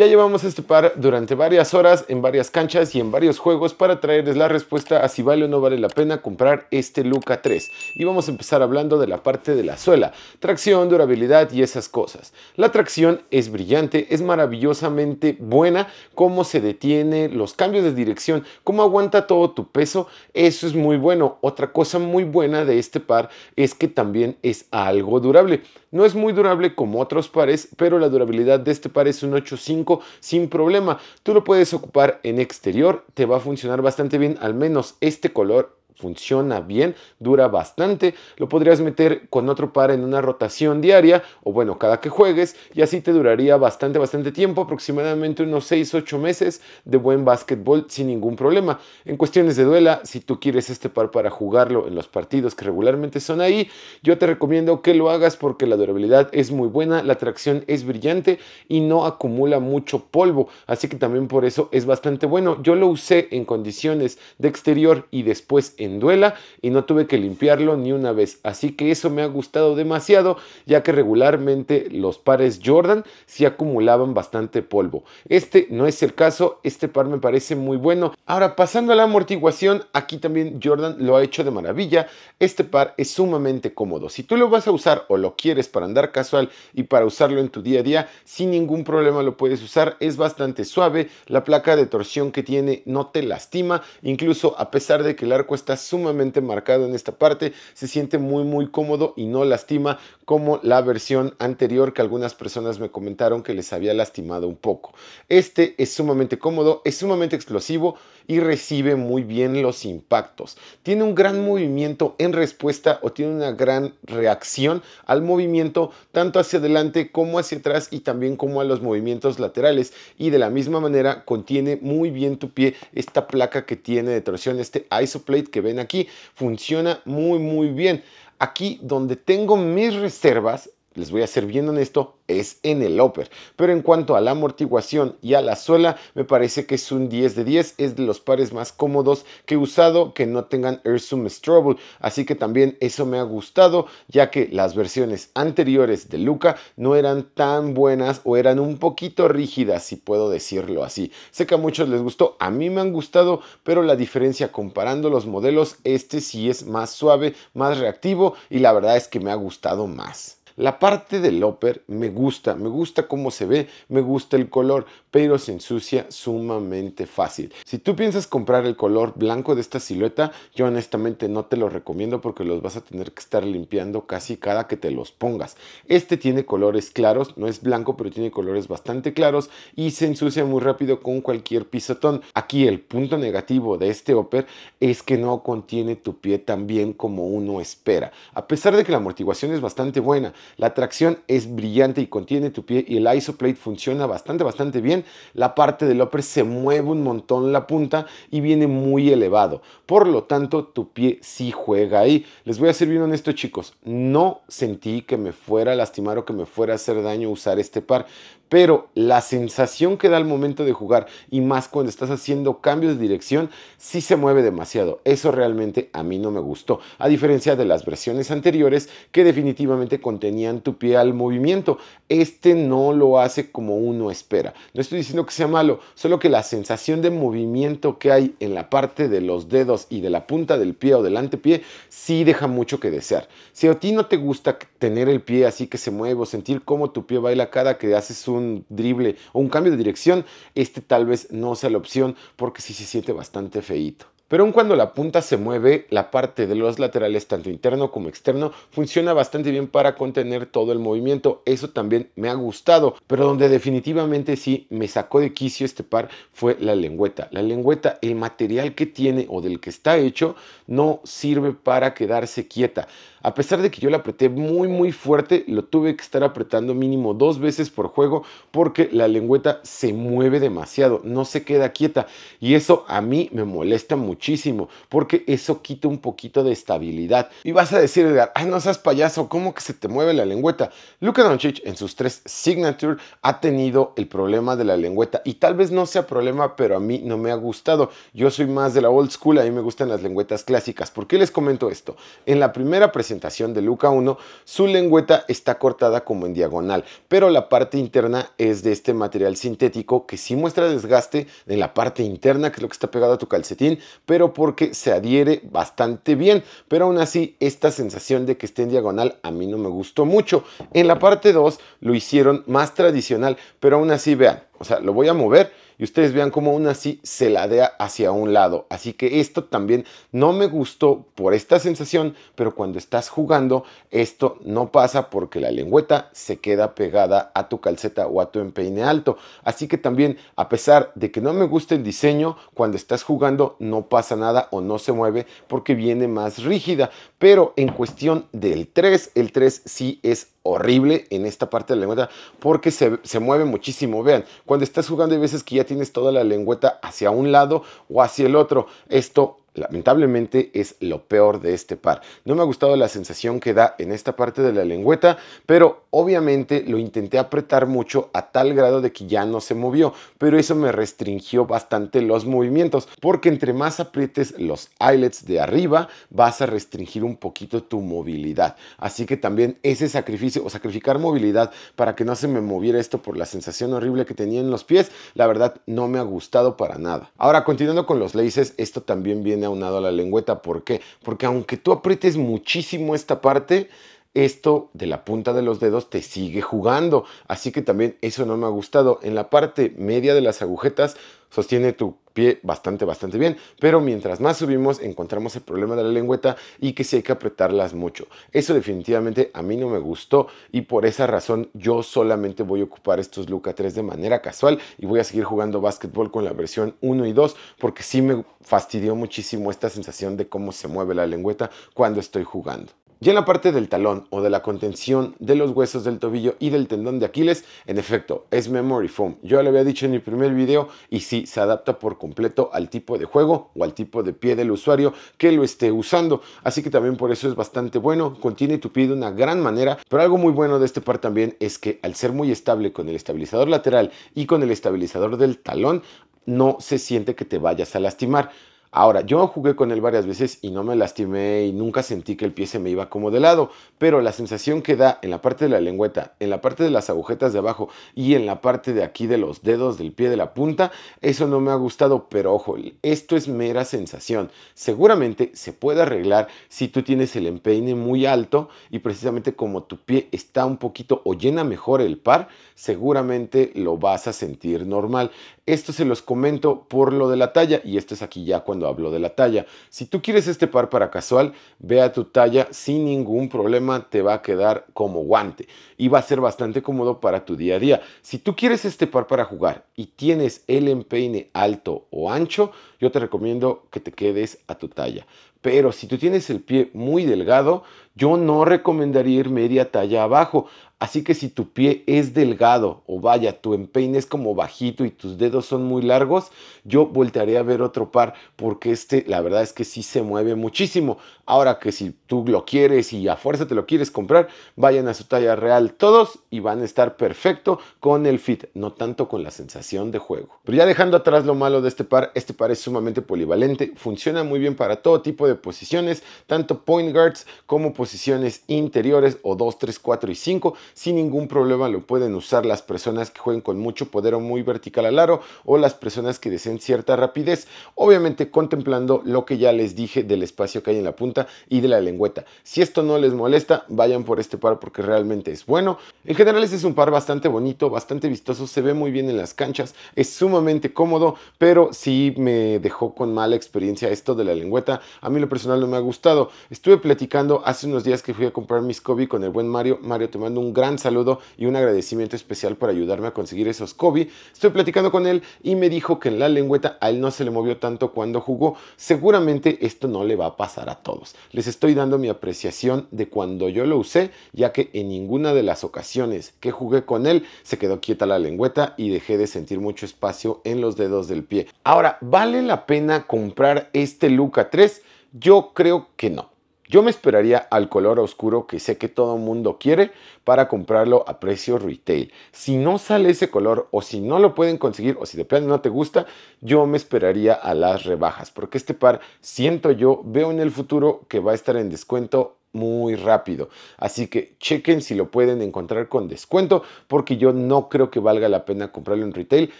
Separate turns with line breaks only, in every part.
Ya llevamos este par durante varias horas en varias canchas y en varios juegos para traerles la respuesta a si vale o no vale la pena comprar este Luca 3 y vamos a empezar hablando de la parte de la suela, tracción, durabilidad y esas cosas. La tracción es brillante, es maravillosamente buena, cómo se detiene, los cambios de dirección, cómo aguanta todo tu peso, eso es muy bueno. Otra cosa muy buena de este par es que también es algo durable. No es muy durable como otros pares, pero la durabilidad de este par es un 8.5 sin problema. Tú lo puedes ocupar en exterior, te va a funcionar bastante bien, al menos este color funciona bien, dura bastante, lo podrías meter con otro par en una rotación diaria o bueno, cada que juegues y así te duraría bastante, bastante tiempo, aproximadamente unos 6-8 meses de buen básquetbol sin ningún problema. En cuestiones de duela, si tú quieres este par para jugarlo en los partidos que regularmente son ahí, yo te recomiendo que lo hagas porque la durabilidad es muy buena, la tracción es brillante y no acumula mucho polvo, así que también por eso es bastante bueno. Yo lo usé en condiciones de exterior y después en duela y no tuve que limpiarlo ni una vez. Así que eso me ha gustado demasiado, ya que regularmente los pares Jordan si acumulaban bastante polvo. Este no es el caso, este par me parece muy bueno. Ahora, pasando a la amortiguación, aquí también Jordan lo ha hecho de maravilla. Este par es sumamente cómodo. Si tú lo vas a usar o lo quieres para andar casual y para usarlo en tu día a día, sin ningún problema lo puedes usar. Es bastante suave, la placa de torsión que tiene no te lastima, incluso a pesar de que el arco está sumamente marcado en esta parte, se siente muy muy cómodo y no lastima como la versión anterior que algunas personas me comentaron que les había lastimado un poco. Este es sumamente cómodo, es sumamente explosivo y recibe muy bien los impactos. Tiene un gran movimiento en respuesta o tiene una gran reacción al movimiento tanto hacia adelante como hacia atrás y también como a los movimientos laterales y de la misma manera contiene muy bien tu pie esta placa que tiene de torsión, este isoplate que ven aquí, funciona muy muy bien. Aquí donde tengo mis reservas les voy a ser bien honesto, es en el upper. Pero en cuanto a la amortiguación y a la suela, me parece que es un 10 de 10. Es de los pares más cómodos que he usado, que no tengan Zoom Strobel. Así que también eso me ha gustado, ya que las versiones anteriores de Luca no eran tan buenas o eran un poquito rígidas, si puedo decirlo así. Sé que a muchos les gustó, a mí me han gustado, pero la diferencia comparando los modelos, este sí es más suave, más reactivo y la verdad es que me ha gustado más. La parte del upper me gusta, me gusta cómo se ve, me gusta el color, pero se ensucia sumamente fácil. Si tú piensas comprar el color blanco de esta silueta, yo honestamente no te lo recomiendo porque los vas a tener que estar limpiando casi cada que te los pongas. Este tiene colores claros, no es blanco, pero tiene colores bastante claros y se ensucia muy rápido con cualquier pisotón. Aquí el punto negativo de este upper es que no contiene tu pie tan bien como uno espera. A pesar de que la amortiguación es bastante buena, la tracción es brillante y contiene tu pie y el isoplate funciona bastante, bastante bien. La parte del upper se mueve un montón la punta y viene muy elevado. Por lo tanto, tu pie sí juega ahí. Les voy a ser bien honesto, chicos. No sentí que me fuera a lastimar o que me fuera a hacer daño usar este par pero la sensación que da al momento de jugar y más cuando estás haciendo cambios de dirección, sí se mueve demasiado. Eso realmente a mí no me gustó, a diferencia de las versiones anteriores que definitivamente contenían tu pie al movimiento. Este no lo hace como uno espera. No estoy diciendo que sea malo, solo que la sensación de movimiento que hay en la parte de los dedos y de la punta del pie o del antepié sí deja mucho que desear. Si a ti no te gusta tener el pie así que se mueve o sentir cómo tu pie baila cada que haces un drible o un cambio de dirección, este tal vez no sea la opción porque sí se siente bastante feíto pero aun cuando la punta se mueve, la parte de los laterales, tanto interno como externo, funciona bastante bien para contener todo el movimiento. Eso también me ha gustado, pero donde definitivamente sí me sacó de quicio este par fue la lengüeta. La lengüeta, el material que tiene o del que está hecho, no sirve para quedarse quieta. A pesar de que yo la apreté muy muy fuerte, lo tuve que estar apretando mínimo dos veces por juego porque la lengüeta se mueve demasiado, no se queda quieta y eso a mí me molesta muchísimo porque eso quita un poquito de estabilidad. Y vas a decir, Edgar, ah, no seas payaso, ¿cómo que se te mueve la lengüeta? Luka Doncic en sus tres Signature ha tenido el problema de la lengüeta y tal vez no sea problema, pero a mí no me ha gustado. Yo soy más de la old school, a mí me gustan las lengüetas clásicas. ¿Por qué les comento esto? En la primera presentación de Luca 1, su lengüeta está cortada como en diagonal, pero la parte interna es de este material sintético que sí muestra desgaste en la parte interna, que es lo que está pegado a tu calcetín, pero porque se adhiere bastante bien, pero aún así esta sensación de que esté en diagonal a mí no me gustó mucho. En la parte 2 lo hicieron más tradicional, pero aún así vean, o sea, lo voy a mover y ustedes vean cómo aún así se ladea hacia un lado. Así que esto también no me gustó por esta sensación, pero cuando estás jugando esto no pasa porque la lengüeta se queda pegada a tu calceta o a tu empeine alto. Así que también a pesar de que no me gusta el diseño, cuando estás jugando no pasa nada o no se mueve porque viene más rígida. Pero en cuestión del 3, el 3 sí es horrible en esta parte de la lengüeta porque se, mueve muchísimo. Vean, cuando estás jugando hay veces que ya tienes toda la lengüeta hacia un lado o hacia el otro. Esto lamentablemente es lo peor de este par. No me ha gustado la sensación que da en esta parte de la lengüeta, pero obviamente lo intenté apretar mucho a tal grado de que ya no se movió, pero eso me restringió bastante los movimientos, porque entre más aprietes los eyelets de arriba, vas a restringir un poquito tu movilidad. Así que también ese sacrificio o sacrificar movilidad para que no se me moviera esto por la sensación horrible que tenía en los pies, la verdad no me ha gustado para nada. Ahora, continuando con los laces, esto también viene aunado a la lengüeta. ¿Por qué? Porque aunque tú aprietes muchísimo esta parte, esto de la punta de los dedos te sigue jugando. Así que también eso no me ha gustado. En la parte media de las agujetas sostiene tu bastante, bastante bien. Pero mientras más subimos, encontramos el problema de la lengüeta y que si hay que apretarlas mucho. Eso definitivamente a mí no me gustó y por esa razón yo solamente voy a ocupar estos Luca 3 de manera casual y voy a seguir jugando básquetbol con la versión 1 y 2 porque sí me fastidió muchísimo esta sensación de cómo se mueve la lengüeta cuando estoy jugando. Y en la parte del talón o de la contención de los huesos del tobillo y del tendón de Aquiles, en efecto, es memory foam. Yo lo había dicho en mi primer video y sí, se adapta por completo al tipo de juego o al tipo de pie del usuario que lo esté usando. Así que también por eso es bastante bueno, contiene tu pie de una gran manera. Pero algo muy bueno de este par también es que al ser muy estable con el estabilizador lateral y con el estabilizador del talón, no se siente que te vayas a lastimar. Ahora, yo jugué con él varias veces y no me lastimé y nunca sentí que el pie se me iba como de lado, pero la sensación que da en la parte de la lengüeta, en la parte de las agujetas de abajo y en la parte de aquí de los dedos del pie de la punta, eso no me ha gustado, pero ojo, esto es mera sensación. Seguramente se puede arreglar si tú tienes el empeine muy alto y precisamente como tu pie está un poquito o llena mejor el par, seguramente lo vas a sentir normal. Esto se los comento por lo de la talla y esto es aquí ya cuando hablo de la talla. Si tú quieres este par para casual, ve a tu talla sin ningún problema, te va a quedar como guante y va a ser bastante cómodo para tu día a día. Si tú quieres este par para jugar y tienes el empeine alto o ancho, yo te recomiendo que te quedes a tu talla. Pero si tú tienes el pie muy delgado, yo no recomendaría ir media talla abajo. Así que si tu pie es delgado o vaya, tu empeine es como bajito y tus dedos son muy largos, yo voltearía a ver otro par porque este la verdad es que sí se mueve muchísimo. Ahora que si tú lo quieres y a fuerza te lo quieres comprar, vayan a su talla real todos y van a estar perfecto con el fit, no tanto con la sensación de juego. Pero ya dejando atrás lo malo de este par, este par es sumamente polivalente, funciona muy bien para todo tipo de de posiciones, tanto point guards como posiciones interiores o 2, 3, 4 y 5. Sin ningún problema lo pueden usar las personas que jueguen con mucho poder o muy vertical al aro o las personas que deseen cierta rapidez. Obviamente contemplando lo que ya les dije del espacio que hay en la punta y de la lengüeta. Si esto no les molesta, vayan por este par porque realmente es bueno. En general este es un par bastante bonito, bastante vistoso, se ve muy bien en las canchas, es sumamente cómodo, pero si me dejó con mala experiencia esto de la lengüeta. A mí personal no me ha gustado. Estuve platicando hace unos días que fui a comprar mis Kobe con el buen Mario. Mario, te mando un gran saludo y un agradecimiento especial por ayudarme a conseguir esos Kobe. Estoy platicando con él y me dijo que en la lengüeta a él no se le movió tanto cuando jugó. Seguramente esto no le va a pasar a todos. Les estoy dando mi apreciación de cuando yo lo usé, ya que en ninguna de las ocasiones que jugué con él se quedó quieta la lengüeta y dejé de sentir mucho espacio en los dedos del pie. Ahora, ¿vale la pena comprar este Luca 3? Yo creo que no. Yo me esperaría al color oscuro que sé que todo el mundo quiere para comprarlo a precio retail. Si no sale ese color o si no lo pueden conseguir o si de plano no te gusta, yo me esperaría a las rebajas porque este par siento yo, veo en el futuro que va a estar en descuento muy rápido. Así que chequen si lo pueden encontrar con descuento porque yo no creo que valga la pena comprarlo en retail.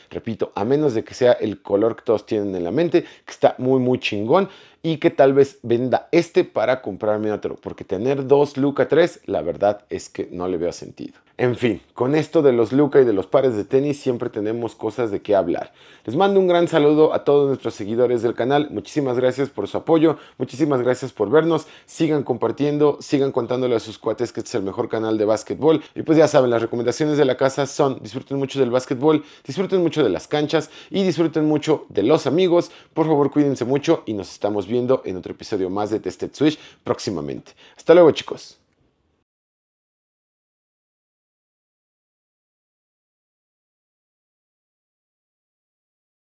Repito, a menos de que sea el color que todos tienen en la mente, que está muy muy chingón y que tal vez venda este para comprarme otro, porque tener dos Luca 3, la verdad es que no le veo sentido. En fin, con esto de los Luca y de los pares de tenis siempre tenemos cosas de qué hablar. Les mando un gran saludo a todos nuestros seguidores del canal, muchísimas gracias por su apoyo, muchísimas gracias por vernos, sigan compartiendo, sigan contándole a sus cuates que este es el mejor canal de básquetbol y pues ya saben, las recomendaciones de la casa son disfruten mucho del básquetbol, disfruten mucho de las canchas y disfruten mucho de los amigos, por favor cuídense mucho y nos estamos viendo viendo en otro episodio más de Tested Switch próximamente. Hasta luego chicos.